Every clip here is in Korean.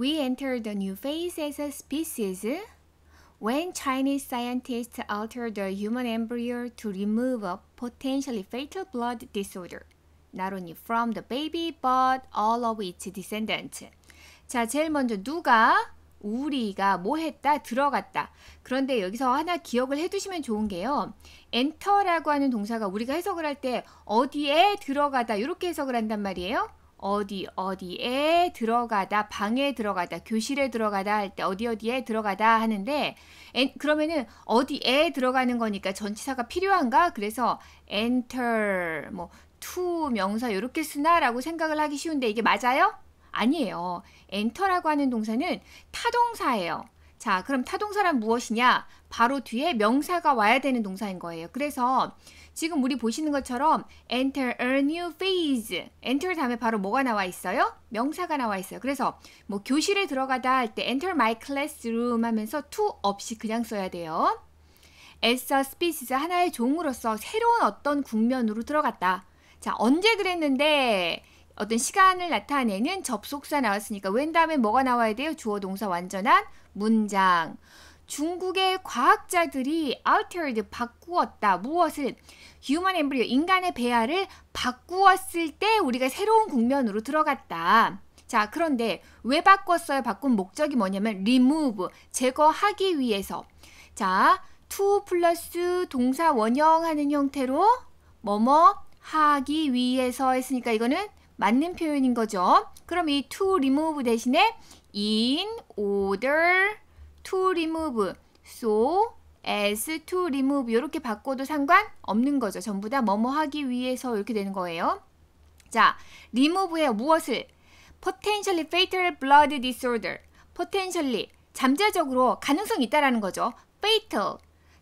We e n t e r the new phase as a species when Chinese scientists altered the human embryo to remove a potentially fatal blood disorder, not only from the baby but all of its descendants. 자, 제일 먼저 누가 우리가 뭐 했다 들어갔다 그런데 여기서 하나 기억을 해두시면 좋은 게요 엔터라고 하는 동사가 우리가 해석을 할 때 어디에 들어가다 이렇게 해석을 한단 말이에요 어디 어디에 들어가다 방에 들어가다 교실에 들어가다 할 때 어디 어디에 들어가다 하는데 엔, 그러면은 어디에 들어가는 거니까 전치사가 필요한가 그래서 enter 뭐 to 명사 이렇게 쓰나라고 생각을 하기 쉬운데 이게 맞아요? 아니에요. 엔터라고 하는 동사는 타동사예요. 자, 그럼 타동사란 무엇이냐? 바로 뒤에 명사가 와야 되는 동사인 거예요. 그래서 지금 우리 보시는 것처럼 enter a new phase. enter 다음에 바로 뭐가 나와 있어요? 명사가 나와 있어요. 그래서 뭐 교실에 들어가다 할 때 enter my classroom 하면서 to 없이 그냥 써야 돼요. as a species 하나의 종으로서 새로운 어떤 국면으로 들어갔다. 자, 언제 그랬는데 어떤 시간을 나타내는 접속사 나왔으니까 웬 다음에 뭐가 나와야 돼요? 주어 동사 완전한 문장. 중국의 과학자들이 altered 바꾸었다. 무엇을 human embryo 인간의 배아를 바꾸었을 때 우리가 새로운 국면으로 들어갔다. 자, 그런데 왜 바꿨어요? 바꾼 목적이 뭐냐면 remove 제거하기 위해서. 자, to 플러스 동사 원형하는 형태로 뭐뭐 하기 위해서 했으니까 이거는 맞는 표현인 거죠. 그럼 이 to remove 대신에 in order to remove, so as to remove 이렇게 바꿔도 상관없는 거죠. 전부 다 뭐뭐 하기 위해서 이렇게 되는 거예요. 자, remove의 무엇을? potentially fatal blood disorder, potentially 잠재적으로 가능성이 있다라는 거죠. fatal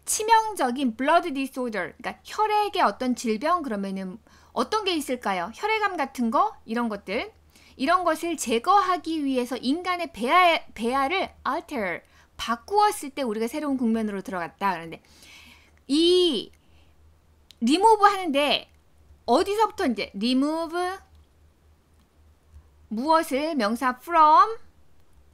치명적인 blood disorder, 그러니까 혈액의 어떤 질병 그러면은 어떤 게 있을까요? 혈액암 같은 거 이런 것들 이런 것을 제거하기 위해서 인간의 배아, 배아를 alter 바꾸었을 때 우리가 새로운 국면으로 들어갔다. 그런데 이 리무브 하는데 어디서부터 이제 리무브 무엇을 명사 from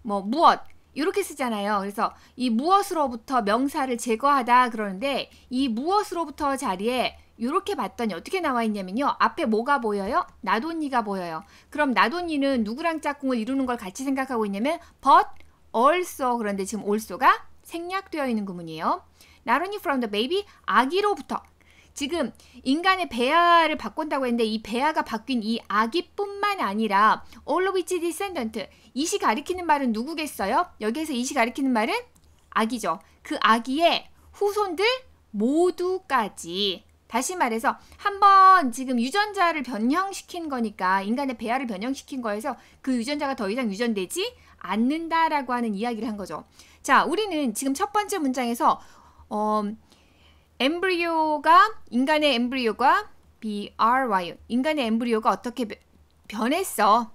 뭐 무엇 이렇게 쓰잖아요. 그래서 이 무엇으로부터 명사를 제거하다 그러는데 이 무엇으로부터 자리에 이렇게 봤더니 어떻게 나와 있냐면요. 앞에 뭐가 보여요? 나돈니가 보여요. 그럼 나돈니는 누구랑 짝꿍을 이루는 걸 같이 생각하고 있냐면 but also 그런데 지금 also가 생략되어 있는 구문이에요. Not only from the baby 아기로부터 지금 인간의 배아를 바꾼다고 했는데 이 배아가 바뀐 이 아기뿐만 아니라 all of its descendant 이시 가리키는 말은 누구겠어요? 여기에서 이시 가리키는 말은 아기죠. 그 아기의 후손들 모두까지 다시 말해서 한번 지금 유전자를 변형시킨 거니까 인간의 배아를 변형시킨 거에서 그 유전자가 더 이상 유전되지 않는다라고 하는 이야기를 한 거죠. 자, 우리는 지금 첫 번째 문장에서 어, 엠브리오가 인간의 엠브리오가 BRY 인간의 엠브리오가 어떻게 변했어.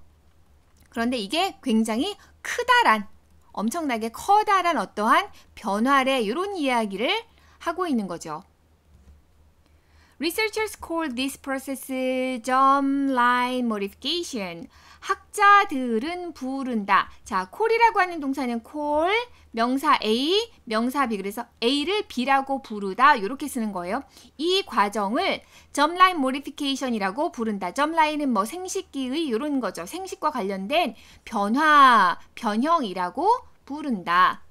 그런데 이게 굉장히 크다란 엄청나게 커다란 어떠한 변화래 이런 이야기를 하고 있는 거죠. Researchers call this process germ line modification. 학자들은 부른다. 자, call이라고 하는 동사는 call, 명사 A, 명사 B. 그래서 A를 B라고 부르다. 이렇게 쓰는 거예요. 이 과정을 germ line m o d i f i c a t i o n 이라고 부른다. germ l i n e 은뭐 생식기의 이런 거죠. 생식과 관련된 변화, 변형이라고 부른다.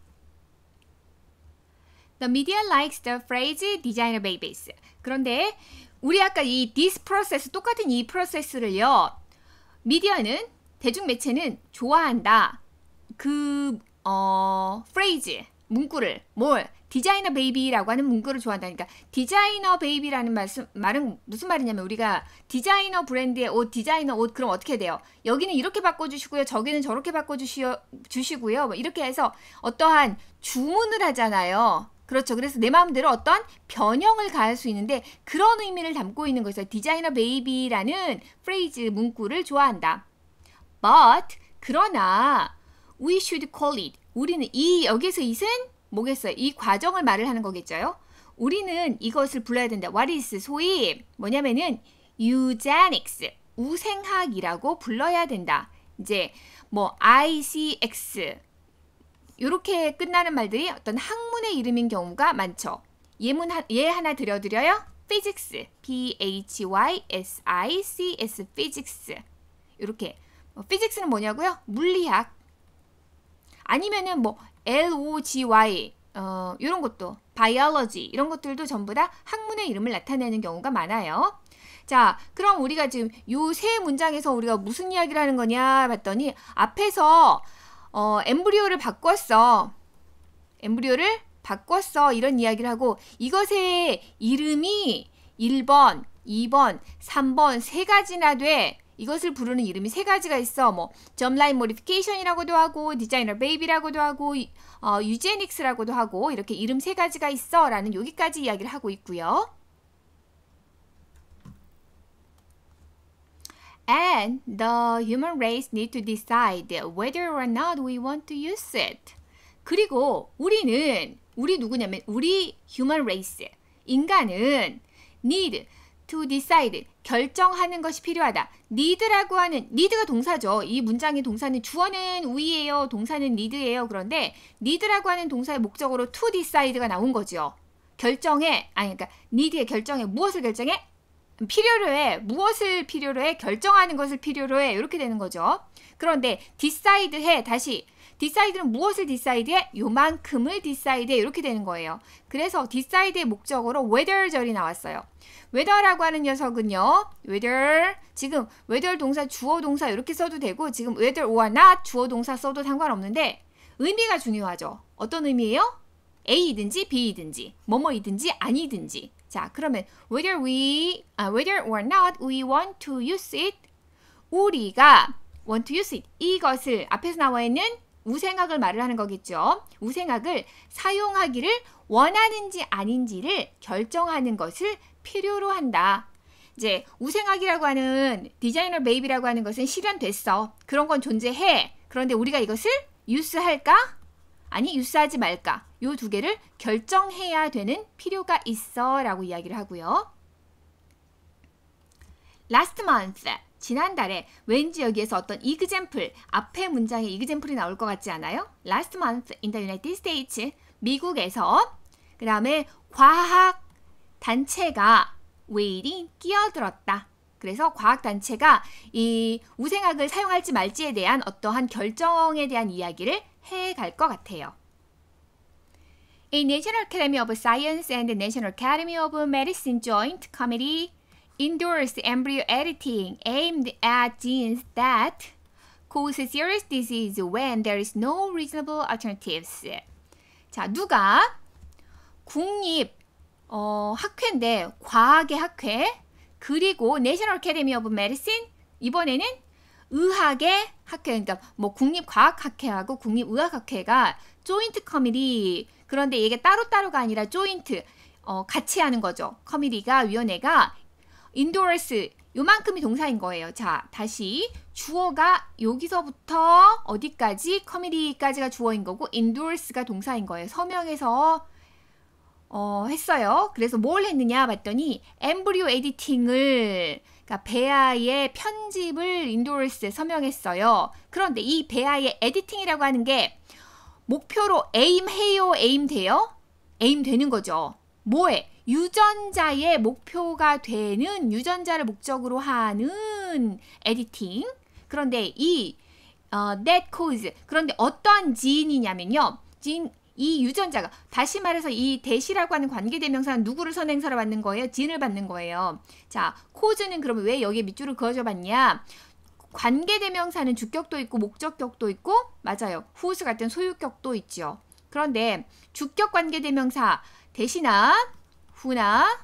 The media likes the phrase designer babies. 그런데 우리 아까 이 this process 똑같은 이 프로세스를요. 미디어는 대중 매체는 좋아한다. 그 어, phrase 문구를 뭘 디자이너 베이비라고 하는 문구를 좋아한다니까 디자이너 베이비라는 말씀 말은 무슨 말이냐면 우리가 디자이너 브랜드의 옷 디자이너 옷 그럼 어떻게 돼요? 여기는 이렇게 바꿔주시고요, 저기는 저렇게 바꿔주시고요, 뭐 이렇게 해서 어떠한 주문을 하잖아요. 그렇죠. 그래서 내 마음대로 어떤 변형을 가할 수 있는데 그런 의미를 담고 있는 것죠 디자이너 베이비라는 프레이즈 문구를 좋아한다. But 그러나 we should call it 우리는 이 여기서 이 t 은 뭐겠어요? 이 과정을 말을 하는 거겠죠요. 우리는 이것을 불러야 된다. What is 소위 뭐냐면은 eugenics 우생학이라고 불러야 된다. 이제 뭐 ICX 이렇게 끝나는 말들이 어떤 학문의 이름인 경우가 많죠. 예문 하, 예 하나 들려드려요. physics, p-h-y-s-i-c-s, physics. 이렇게 뭐 physics는 뭐냐고요? 물리학. 아니면은 뭐 l-o-g-y 어, 이런 것도 biology 이런 것들도 전부 다 학문의 이름을 나타내는 경우가 많아요. 자, 그럼 우리가 지금 요 세 문장에서 우리가 무슨 이야기를 하는 거냐 봤더니 앞에서 어, 엠브리오를 바꿨어. 엠브리오를 바꿨어. 이런 이야기를 하고 이것의 이름이 1번, 2번, 3번 세 가지나 돼. 이것을 부르는 이름이 세 가지가 있어. 뭐 점라인 모디피케이션이라고도 하고 디자이너 베이비라고도 하고 어, 유제닉스라고도 하고 이렇게 이름 세 가지가 있어라는 여기까지 이야기를 하고 있고요. and the human race need to decide whether or not we want to use it. 그리고 우리는 우리 누구냐면 우리 human race 인간은 need to decide 결정하는 것이 필요하다. need라고 하는 need가 동사죠. 이 문장의 동사는 주어는 we예요. 동사는 need예요. 그런데 need라고 하는 동사의 목적으로 to decide가 나온 거죠. 결정해 아니 그러니까 need의 결정에 무엇을 결정해? 필요로 해. 무엇을 필요로 해. 결정하는 것을 필요로 해. 이렇게 되는 거죠. 그런데 decide 해. 다시 디사이드는 무엇을 디사이드해? 요만큼을 디사이드해 이렇게 되는 거예요. 그래서 디사이드의 목적으로 whether 절이 나왔어요. whether라고 하는 녀석은요. whether 지금 whether 동사 주어 동사 이렇게 써도 되고 지금 whether or not 주어 동사 써도 상관없는데 의미가 중요하죠. 어떤 의미예요? A이든지 B이든지 뭐뭐이든지 아니든지 자, 그러면 whether we, 아, whether or not we want to use it, 우리가 want to use it, 이것을 앞에서 나와 있는 우생학을 말을 하는 거겠죠. 우생학을 사용하기를 원하는지 아닌지를 결정하는 것을 필요로 한다. 이제 우생학이라고 하는 디자이너 베이비라고 하는 것은 실현됐어. 그런 건 존재해. 그런데 우리가 이것을 유스할까? 아니 유사하지 말까 요 두 개를 결정해야 되는 필요가 있어 라고 이야기를 하고요. last month 지난달에 왠지 여기에서 어떤 이그젬플 앞에 문장에 이그젬플이 나올 것 같지 않아요? last month in the United States 미국에서 그 다음에 과학 단체가 웨일이 끼어들었다. 그래서 과학단체가 이 우생학을 사용할지 말지에 대한 어떠한 결정에 대한 이야기를 해갈 것 같아요. A National Academy of Science and National Academy of Medicine Joint Committee endorsed embryo editing aimed at genes that cause serious disease when there is no reasonable alternatives. 자, 누가 국립 어, 학회인데 과학의 학회 그리고 National Academy of Medicine 이번에는 의학의 학회 그러니까 뭐 국립과학학회하고 국립의학학회가 조인트 커미디 그런데 이게 따로따로가 아니라 조인트 어, 같이 하는 거죠. 커미디가 위원회가 인도어스 요만큼이 동사인 거예요. 자, 다시 주어가 여기서부터 어디까지 커미디까지가 주어인 거고 인도어스가 동사인 거예요. 서명해서 어, 했어요. 그래서 뭘 했느냐 봤더니 엠브리오 에디팅을 그러니까 베아의 편집을 인도르스 에 서명했어요. 그런데 이 베아의 에디팅이라고 하는 게 목표로 에임해요, 에임돼요? 에임되는 거죠. 뭐에? 유전자의 목표가 되는 유전자를 목적으로 하는 에디팅. 그런데 이 어, that cause 그런데 어떠한 지인이냐면요. 지인 이 유전자가 다시 말해서 이 대시라고 하는 관계대명사는 누구를 선행사로 받는 거예요? 진을 받는 거예요. 자, 코즈는 그러면 왜 여기에 밑줄을 그어줘 봤냐? 관계대명사는 주격도 있고 목적격도 있고 맞아요. 후스 같은 소유격도 있죠. 그런데 주격 관계대명사 대시나 후나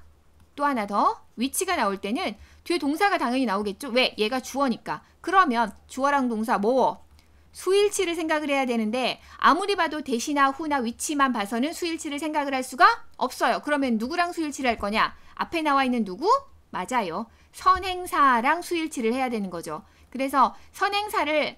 또 하나 더 위치가 나올 때는 뒤에 동사가 당연히 나오겠죠. 왜? 얘가 주어니까. 그러면 주어랑 동사 뭐 수일치를 생각을 해야 되는데 아무리 봐도 대시나 후나 위치만 봐서는 수일치를 생각을 할 수가 없어요. 그러면 누구랑 수일치를 할 거냐? 앞에 나와 있는 누구? 맞아요. 선행사랑 수일치를 해야 되는 거죠. 그래서 선행사를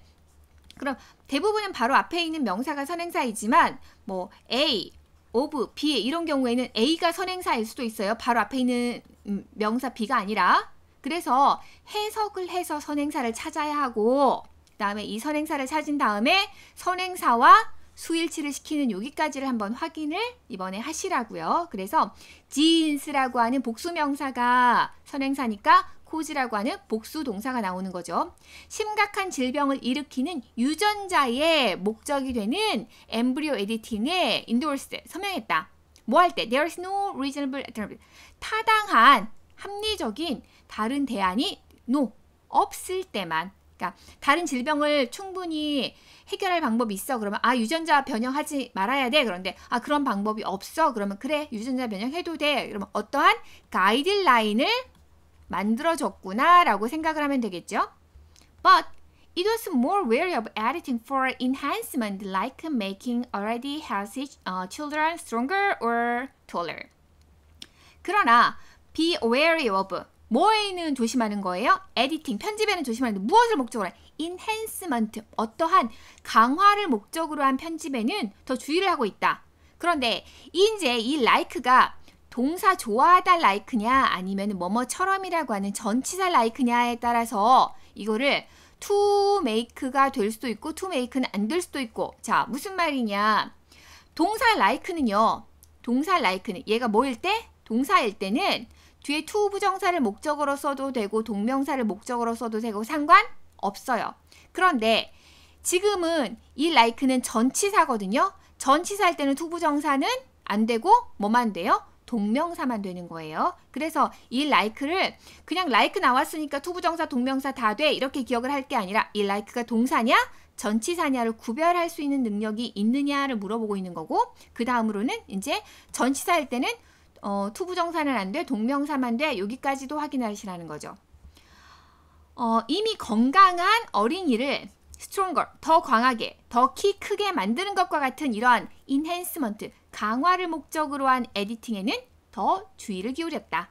그럼 대부분은 바로 앞에 있는 명사가 선행사이지만 뭐 A, of, B 이런 경우에는 A가 선행사일 수도 있어요. 바로 앞에 있는 음, 명사 B가 아니라. 그래서 해석을 해서 선행사를 찾아야 하고 그 다음에 이 선행사를 찾은 다음에 선행사와 수일치를 시키는 여기까지를 한번 확인을 이번에 하시라고요. 그래서 지인스라고 하는 복수명사가 선행사니까 코즈라고 하는 복수 동사가 나오는 거죠. 심각한 질병을 일으키는 유전자의 목적이 되는 엠브리오 에디팅에 인도올스 서명했다. 뭐 할 때? There is no reasonable alternative. 타당한 합리적인 다른 대안이 no 없을 때만 그러니까 다른 질병을 충분히 해결할 방법이 있어 그러면 아 유전자 변형하지 말아야 돼 그런데 아 그런 방법이 없어 그러면 그래 유전자 변형해도 돼 그러면 어떠한 가이드라인을 만들어줬구나 라고 생각을 하면 되겠죠 But it was more wary of editing for enhancement like making already healthy uh, children stronger or taller 그러나 be wary of 뭐에는 조심하는 거예요? 에디팅, 편집에는 조심하는데 무엇을 목적으로 한? 인핸스먼트, 어떠한 강화를 목적으로 한 편집에는 더 주의를 하고 있다. 그런데 이제 이 like가 동사 좋아하다 like냐 아니면 뭐뭐처럼이라고 하는 전치사 like냐에 따라서 이거를 to make가 될 수도 있고 to make는 안 될 수도 있고 자 무슨 말이냐 동사 like는요 동사 like는 얘가 뭐일 때? 동사일 때는 뒤에 투 부정사를 목적으로 써도 되고 동명사를 목적으로 써도 되고 상관 없어요. 그런데 지금은 이 like는 전치사거든요. 전치사할 때는 투 부정사는 안 되고 뭐만 돼요? 동명사만 되는 거예요. 그래서 이 like를 그냥 like 나왔으니까 투 부정사 동명사 다 돼 이렇게 기억을 할 게 아니라 이 like가 동사냐 전치사냐를 구별할 수 있는 능력이 있느냐를 물어보고 있는 거고 그 다음으로는 이제 전치사할 때는 어, 투부정사는 안 돼, 동명사만 돼, 여기까지도 확인하시라는 거죠. 어, 이미 건강한 어린이를 스트롱걸, 더 강하게, 더 키 크게 만드는 것과 같은 이러한 인핸스먼트, 강화를 목적으로 한 에디팅에는 더 주의를 기울였다.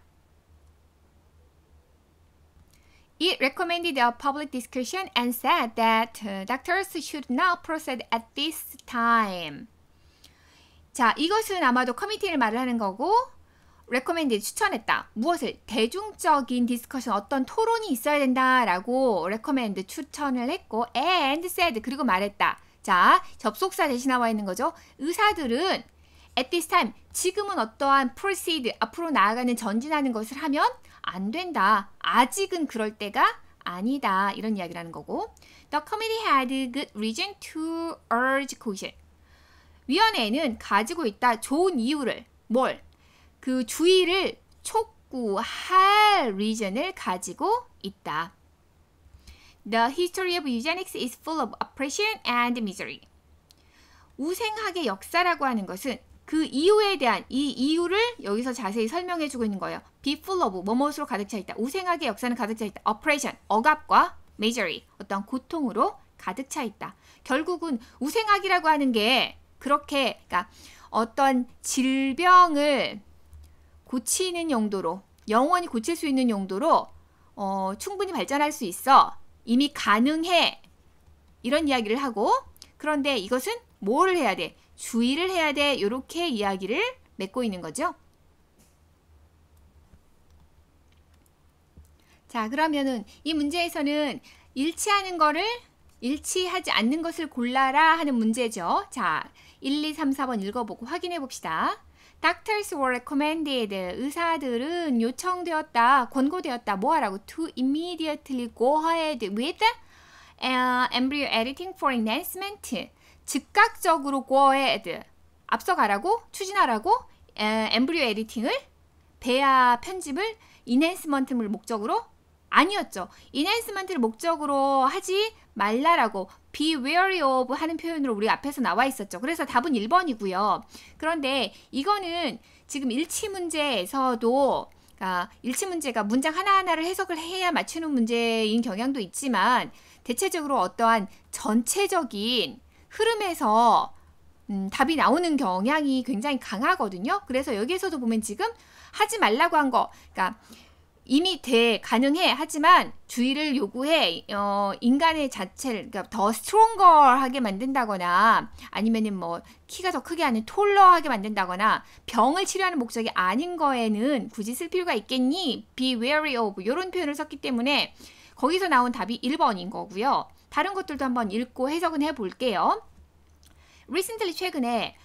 It recommended a public discussion and said that uh, doctors should not proceed at this time. 자, 이것은 아마도 커미티를 말 하는 거고 recommended 추천했다. 무엇을 대중적인 디스커션 어떤 토론이 있어야 된다라고 recommend 추천을 했고 and said 그리고 말했다. 자, 접속사 대신 나와 있는 거죠. 의사들은 at this time 지금은 어떠한 proceed 앞으로 나아가는 전진하는 것을 하면 안 된다. 아직은 그럴 때가 아니다. 이런 이야기라는 거고. The committee had good reason to urge caution. 위원회는 가지고 있다 좋은 이유를 뭘그 주의를 촉구할 리 e 을 가지고 있다. The history of eugenics is full of oppression and misery. 우생학의 역사라고 하는 것은 그 이유에 대한 이 이유를 여기서 자세히 설명해 주고 있는 거예요. be full of 뭐뭐으로 가득 차 있다. 우생학의 역사는 가득 차 있다. oppression 억압과 misery 어떤 고통으로 가득 차 있다. 결국은 우생학이라고 하는 게 그렇게 그러니까 어떤 질병을 고치는 용도로 영원히 고칠 수 있는 용도로 어, 충분히 발전할 수 있어. 이미 가능해. 이런 이야기를 하고 그런데 이것은 뭐를 해야 돼? 주의를 해야 돼. 이렇게 이야기를 맺고 있는 거죠. 자, 그러면은 이 문제에서는 일치하는 거를 일치하지 않는 것을 골라라 하는 문제죠. 자, 1, 2, 3, 4번 읽어보고 확인해 봅시다. Doctors were recommended. 의사들은 요청되었다, 권고되었다. 뭐하라고? To immediately go ahead with uh, embryo editing for enhancement. 즉각적으로 go ahead. 앞서가라고, 추진하라고 uh, embryo editing을 배아 편집을 enhancement을 목적으로 아니었죠. enhancement를 목적으로 하지 말라라고 be wary of 하는 표현으로 우리 앞에서 나와 있었죠. 그래서 답은 1번이고요. 그런데 이거는 지금 일치 문제에서도 아, 일치 문제가 문장 하나하나를 해석을 해야 맞추는 문제인 경향도 있지만 대체적으로 어떠한 전체적인 흐름에서 음, 답이 나오는 경향이 굉장히 강하거든요. 그래서 여기에서도 보면 지금 하지 말라고 한 거, 그러니까 이미 돼 가능해 하지만 주의를 요구해 어, 인간의 자체를 그러니까 더 스트롱걸하게 만든다거나 아니면은 뭐 키가 더 크게 하는 톨러하게 만든다거나 병을 치료하는 목적이 아닌 거에는 굳이 쓸 필요가 있겠니 be wary of 이런 표현을 썼기 때문에 거기서 나온 답이 1번인 거고요 다른 것들도 한번 읽고 해석은 해볼게요 recently 최근에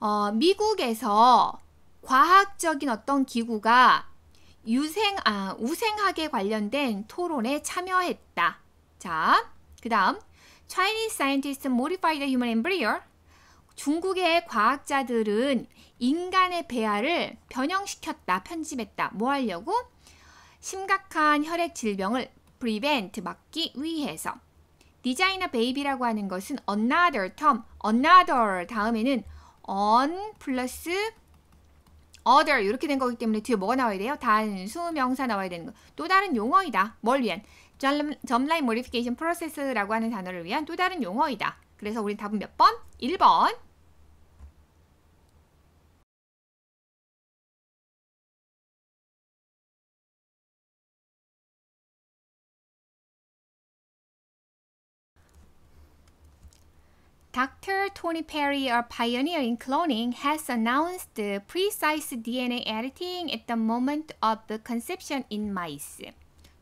어, 미국에서 과학적인 어떤 기구가 유생 아 우생학에 관련된 토론에 참여했다. 자, 그다음 Chinese scientists modified the human embryo. 중국의 과학자들은 인간의 배아를 변형시켰다, 편집했다. 뭐 하려고? 심각한 혈액 질병을 prevent 막기 위해서. 디자이너 베이비라고 하는 것은 another term, another 다음에는 on 플러스 other 이렇게 된 거기 때문에 뒤에 뭐가 나와야 돼요? 단수 명사 나와야 되는 거. 또 다른 용어이다. 뭘 위한? 점라인 모디피케이션 프로세스라고 하는 단어를 위한 또 다른 용어이다. 그래서 우리 답은 몇 번? 1번. Dr. Tony Perry, a pioneer in cloning, has announced precise DNA editing at the moment of conception in mice.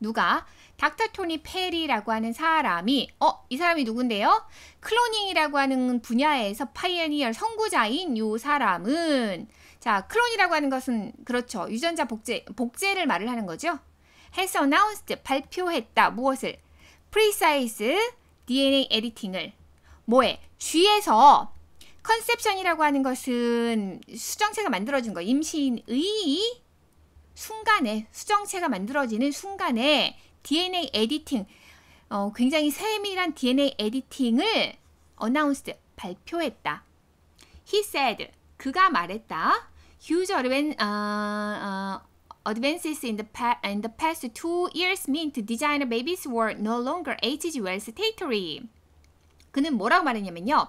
누가? 닥터 토니 페리라고 하는 사람이 어? 이 사람이 누군데요? 클로닝이라고 하는 분야에서 파이어니어 선구자인 요 사람은 자, 클론이라고 하는 것은 그렇죠. 유전자 복제, 복제를 말을 하는 거죠. has announced, 발표했다. 무엇을? precise DNA 에디팅을 뭐에? 쥐에서 컨셉션이라고 하는 것은 수정체가 만들어진 거 임신의 순간에 수정체가 만들어지는 순간에 DNA 에디팅 어, 굉장히 세밀한 DNA 에디팅을 어나운스 발표했다. He said 그가 말했다. Huge advan, uh, uh, advances in the, pa, in the past two years meant designer babies were no longer HG Wells territory. 그는 뭐라고 말했냐면요.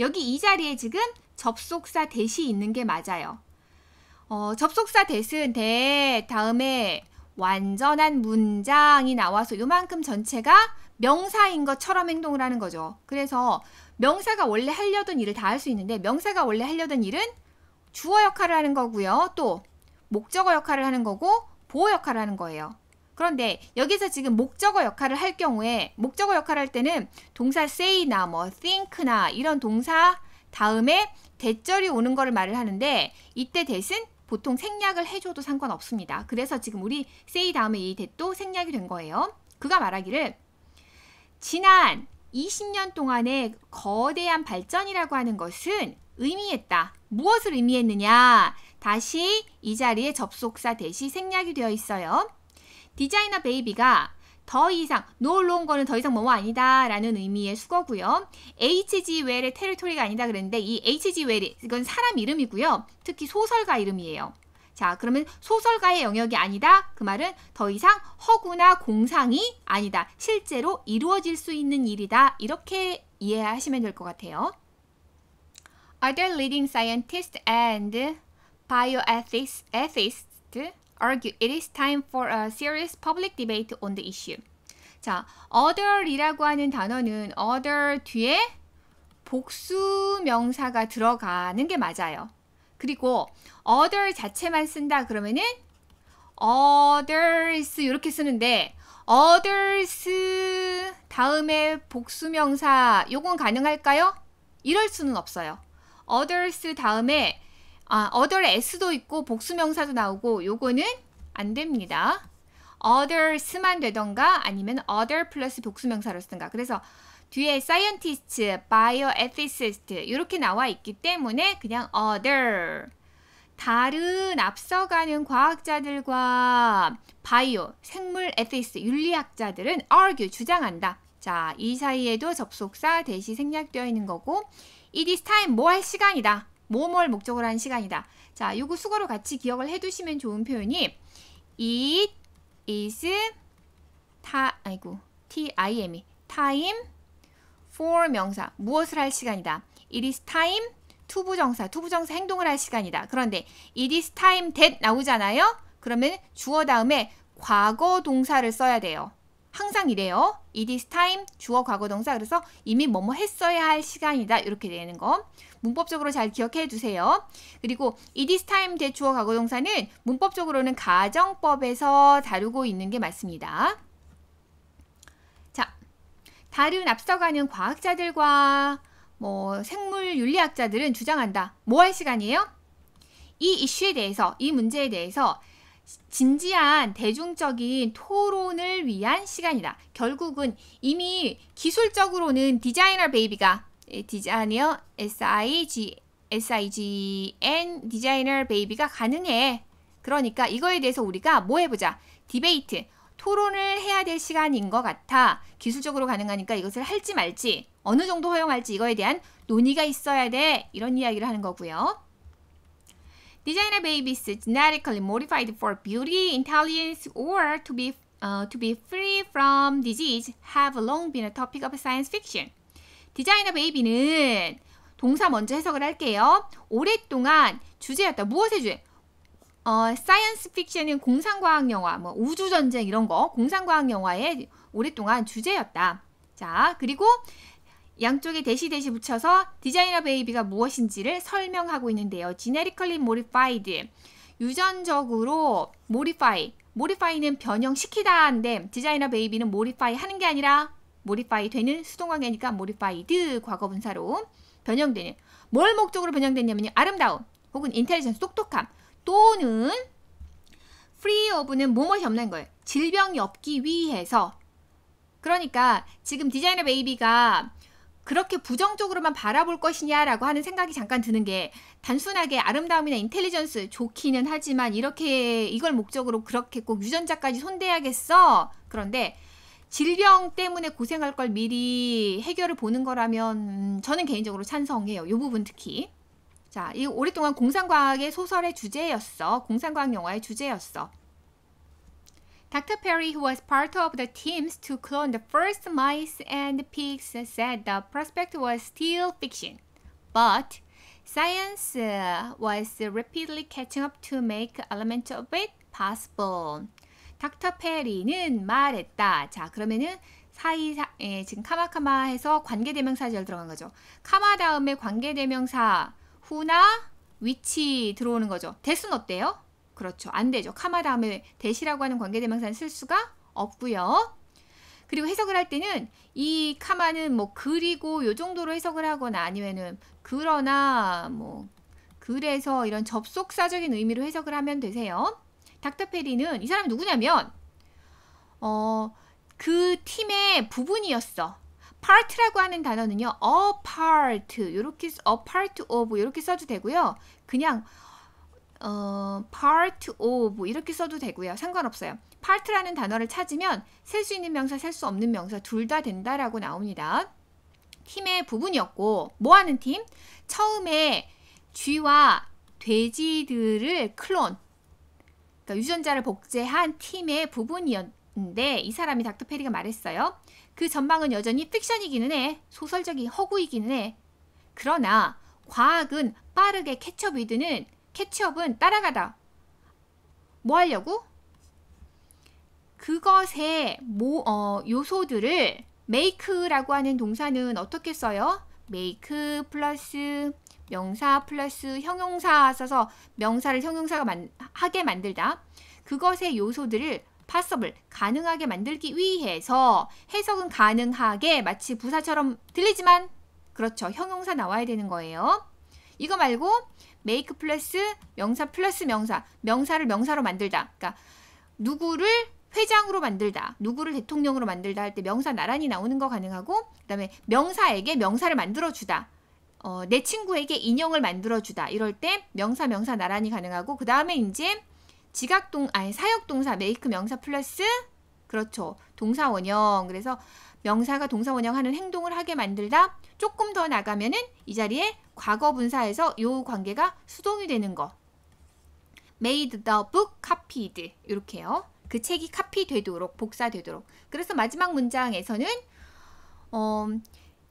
여기 이 자리에 지금 접속사 대시 있는 게 맞아요. 어, 접속사 대신 대 다음에 완전한 문장이 나와서 요만큼 전체가 명사인 것처럼 행동을 하는 거죠. 그래서 명사가 원래 하려던 일을 다 할 수 있는데 명사가 원래 하려던 일은 주어 역할을 하는 거고요. 또 목적어 역할을 하는 거고 보호 역할을 하는 거예요. 그런데 여기서 지금 목적어 역할을 할 경우에 목적어 역할을 할 때는 동사 say나 뭐 think나 이런 동사 다음에 대절이 오는 거를 말을 하는데 이때 대신 보통 생략을 해줘도 상관없습니다. 그래서 지금 우리 say 다음에 이 대도 생략이 된 거예요. 그가 말하기를 지난 20년 동안의 거대한 발전이라고 하는 것은 의미했다. 무엇을 의미했느냐? 다시 이 자리에 접속사 대시 생략이 되어 있어요. 디자이너 베이비가 더 이상, no longer는 더 이상 뭐뭐 아니다 라는 의미의 수거고요. H.G. 웰의 테리토리가 아니다 그랬는데 이 H.G. 웰이 이건 사람 이름이고요. 특히 소설가 이름이에요. 자, 그러면 소설가의 영역이 아니다. 그 말은 더 이상 허구나 공상이 아니다. 실제로 이루어질 수 있는 일이다. 이렇게 이해하시면 될 것 같아요. Other leading scientists and bioethics argue it is time for a serious public debate on the issue. 자, other이라고 하는 단어는 other 뒤에 복수 명사가 들어가는 게 맞아요. 그리고 other 자체만 쓴다 그러면은 others 이렇게 쓰는데 others 다음에 복수명사 요건 가능할까요? 이럴 수는 없어요. others 다음에 아, other에 s도 있고 복수명사도 나오고 요거는 안 됩니다. others만 되던가 아니면 other 플러스 복수명사로 쓰든가. 그래서 뒤에 scientist, bioethicist 이렇게 나와 있기 때문에 그냥 other 다른 앞서가는 과학자들과 바이오, 생물 에티스, 윤리학자들은 argue, 주장한다. 자, 이 사이에도 접속사 대시 생략되어 있는 거고 it is time, 뭐 할 시간이다. 뭐뭘 목적으로 한 시간이다. 자, 요거 수거로 같이 기억을 해두시면 좋은 표현이 it is 타 아이고 t i m e time for 명사 무엇을 할 시간이다. it is time t 부정사 투 부정사 행동을 할 시간이다. 그런데 it is time that 나오잖아요. 그러면 주어 다음에 과거 동사를 써야 돼요. 항상 이래요. it is time 주어 과거 동사 그래서 이미 뭐뭐 했어야 할 시간이다. 이렇게 되는 거. 문법적으로 잘 기억해 주세요 그리고 it is time 대추어 과거 동사는 문법적으로는 가정법에서 다루고 있는 게 맞습니다. 자, 다른 앞서가는 과학자들과 뭐 생물 윤리학자들은 주장한다. 뭐 할 시간이에요? 이 이슈에 대해서, 이 문제에 대해서 진지한 대중적인 토론을 위한 시간이다. 결국은 이미 기술적으로는 디자이너 베이비가 디자이너 SIG, SIGN 디자이너 베이비가 가능해. 그러니까 이거에 대해서 우리가 뭐 해보자. 디베이트, 토론을 해야 될 시간인 것 같아. 기술적으로 가능하니까 이것을 할지 말지, 어느 정도 허용할지 이거에 대한 논의가 있어야 돼. 이런 이야기를 하는 거고요. Designer babies genetically modified for beauty, intelligence, or to be, uh, to be free from disease have long been a topic of science fiction. 디자이너 베이비는 동사 먼저 해석을 할게요. 오랫동안 주제였다. 무엇의 주제? 어, 사이언스 픽션은 공상과학 영화, 뭐 우주전쟁 이런 거, 공상과학 영화의 오랫동안 주제였다. 자, 그리고 양쪽에 대시 대시 붙여서 디자이너 베이비가 무엇인지를 설명하고 있는데요. Generically modified, 유전적으로 modify, modify는 변형시키다인데 디자이너 베이비는 modify 하는 게 아니라 모디파이 되는 수동관계니까 모디파이드 과거 분사로 변형되는 뭘 목적으로 변형됐냐면요. 아름다움 혹은 인텔리전스 똑똑함 또는 free of는 무엇이 없는 거예요. 질병이 없기 위해서 그러니까 지금 디자이너 베이비가 그렇게 부정적으로만 바라볼 것이냐라고 하는 생각이 잠깐 드는 게 단순하게 아름다움이나 인텔리전스 좋기는 하지만 이렇게 이걸 목적으로 그렇게 꼭 유전자까지 손대야겠어. 그런데 질병 때문에 고생할 걸 미리 해결을 보는 거라면 저는 개인적으로 찬성해요. 이 부분 특히. 자, 이 오랫동안 공상과학의 소설의 주제였어. 공상과학 영화의 주제였어. Dr. Perry, who was part of the teams to clone the first mice and pigs, said the prospect was still fiction. But science was rapidly catching up to make elements of it possible. 닥터 페리는 말했다. 자, 그러면은 사이 사, 예, 지금 카마카마 해서 관계대명사 절 들어간 거죠. 카마 다음에 관계대명사 후나 위치 들어오는 거죠. 대수는 어때요? 그렇죠. 안 되죠. 카마 다음에 대시라고 하는 관계대명사는 쓸 수가 없고요. 그리고 해석을 할 때는 이 카마는 뭐 그리고 요 정도로 해석을 하거나 아니면은 그러나 뭐 그래서 이런 접속사적인 의미로 해석을 하면 되세요. 닥터 페리는 이 사람이 누구냐면 어, 그 팀의 부분이었어. part라고 하는 단어는요. a part 이렇게 a part of 이렇게 써도 되고요. 그냥 어, part of 이렇게 써도 되고요. 상관없어요. part라는 단어를 찾으면 셀 수 있는 명사, 셀 수 없는 명사 둘 다 된다라고 나옵니다. 팀의 부분이었고 뭐 하는 팀? 처음에 쥐와 돼지들을 클론 그러니까 유전자를 복제한 팀의 부분이었는데 이 사람이 닥터 페리가 말했어요. 그 전망은 여전히 픽션이기는 해. 소설적인 허구이기는 해. 그러나 과학은 빠르게 캐치업 위드는 캐치업은 따라가다. 뭐 하려고? 그것의 모, 어, 요소들을 make라고 하는 동사는 어떻게 써요? make 플러스 명사 플러스 형용사 써서 명사를 형용사가 만, 하게 만들다. 그것의 요소들을 possible, 가능하게 만들기 위해서 해석은 가능하게 마치 부사처럼 들리지만 그렇죠. 형용사 나와야 되는 거예요. 이거 말고 make 플러스 명사 플러스 명사, 명사를 명사로 만들다. 그러니까 누구를 회장으로 만들다, 누구를 대통령으로 만들다 할 때 명사 나란히 나오는 거 가능하고 그 다음에 명사에게 명사를 만들어주다. 어, 내 친구에게 인형을 만들어주다. 이럴 때 명사, 명사 나란히 가능하고 그 다음에 이제 지각동, 아니 사역동사, 메이크 명사 플러스 그렇죠. 동사 원형. 그래서 명사가 동사 원형하는 행동을 하게 만들다. 조금 더 나가면은 이 자리에 과거 분사에서 요 관계가 수동이 되는 거. made the book copied 이렇게요. 그 책이 카피되도록 복사되도록. 그래서 마지막 문장에서는 어,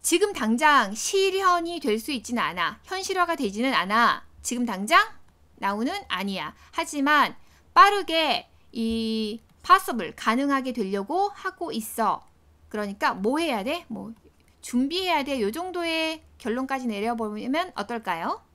지금 당장 실현이 될 수 있지는 않아. 현실화가 되지는 않아. 지금 당장 나오는 아니야. 하지만 빠르게 이 possible 가능하게 되려고 하고 있어. 그러니까 뭐 해야 돼? 뭐 준비해야 돼. 요 정도의 결론까지 내려보면 어떨까요?